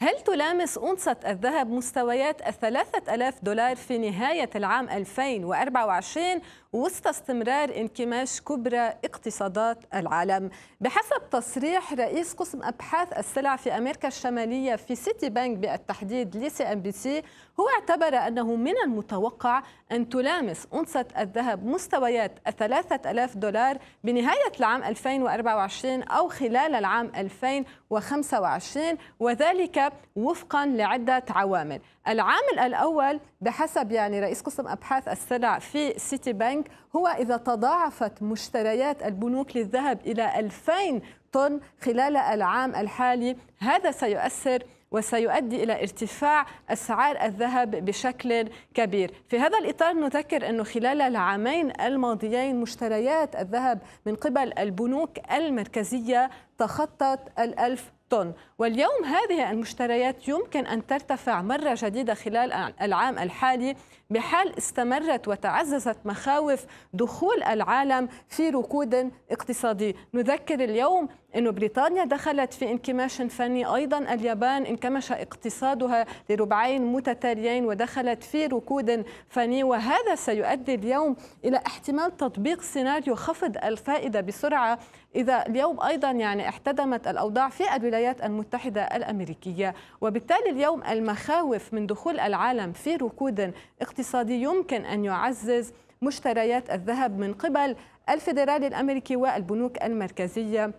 هل تلامس أنصة الذهب مستويات الثلاثة ألاف دولار في نهاية العام 2024 وسط استمرار انكماش كبرى اقتصادات العالم بحسب تصريح رئيس قسم أبحاث السلع في أمريكا الشمالية في سيتي بانك بالتحديد لسي أم بي سي هو اعتبر أنه من المتوقع أن تلامس أنصة الذهب مستويات الثلاثة ألاف دولار بنهاية العام 2024 أو خلال العام 2025 وذلك وفقا لعدة عوامل العامل الأول بحسب يعني رئيس قسم أبحاث السلع في سيتي بنك هو إذا تضاعفت مشتريات البنوك للذهب إلى 2000 طن خلال العام الحالي هذا سيؤثر وسيؤدي إلى ارتفاع أسعار الذهب بشكل كبير في هذا الإطار نذكر أنه خلال العامين الماضيين مشتريات الذهب من قبل البنوك المركزية تخطت الألف طن واليوم هذه المشتريات يمكن أن ترتفع مرة جديدة خلال العام الحالي بحال استمرت وتعززت مخاوف دخول العالم في ركود اقتصادي نذكر اليوم أنه بريطانيا دخلت في انكماش فني أيضا اليابان انكمش اقتصادها لربعين متتاليين ودخلت في ركود فني وهذا سيؤدي اليوم إلى احتمال تطبيق سيناريو خفض الفائدة بسرعة إذا اليوم أيضا يعني احتدمت الأوضاع في الولايات المتحدة الأمريكية وبالتالي اليوم المخاوف من دخول العالم في ركود اقتصادي يمكن أن يعزز مشتريات الذهب من قبل الفيدرالي الأمريكي والبنوك المركزية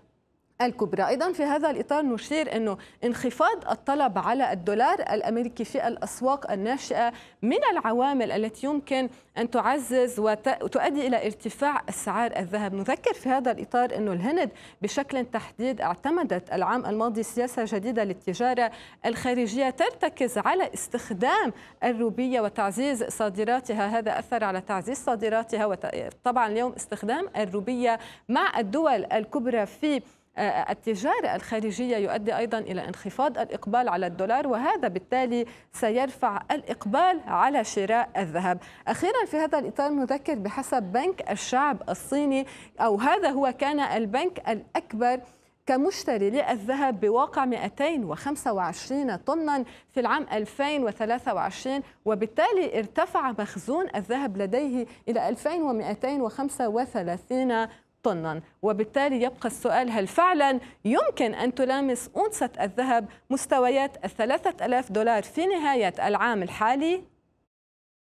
الكبرى أيضا في هذا الإطار نشير أنه انخفاض الطلب على الدولار الأمريكي في الأسواق الناشئة من العوامل التي يمكن أن تعزز وتؤدي إلى ارتفاع أسعار الذهب نذكر في هذا الإطار أنه الهند بشكل تحديد اعتمدت العام الماضي سياسة جديدة للتجارة الخارجية ترتكز على استخدام الروبية وتعزيز صادراتها هذا أثر على تعزيز صادراتها وطبعا اليوم استخدام الروبية مع الدول الكبرى في التجارة الخارجية يؤدي أيضا إلى انخفاض الإقبال على الدولار وهذا بالتالي سيرفع الإقبال على شراء الذهب أخيرا في هذا الإطار نذكر بحسب بنك الشعب الصيني أو هذا هو كان البنك الأكبر كمشتري للذهب بواقع 225 طنا في العام 2023 وبالتالي ارتفع مخزون الذهب لديه إلى 2235 طنا وبالتالي يبقى السؤال هل فعلا يمكن أن تلامس أنصة الذهب مستويات الثلاثة ألاف دولار في نهاية العام الحالي؟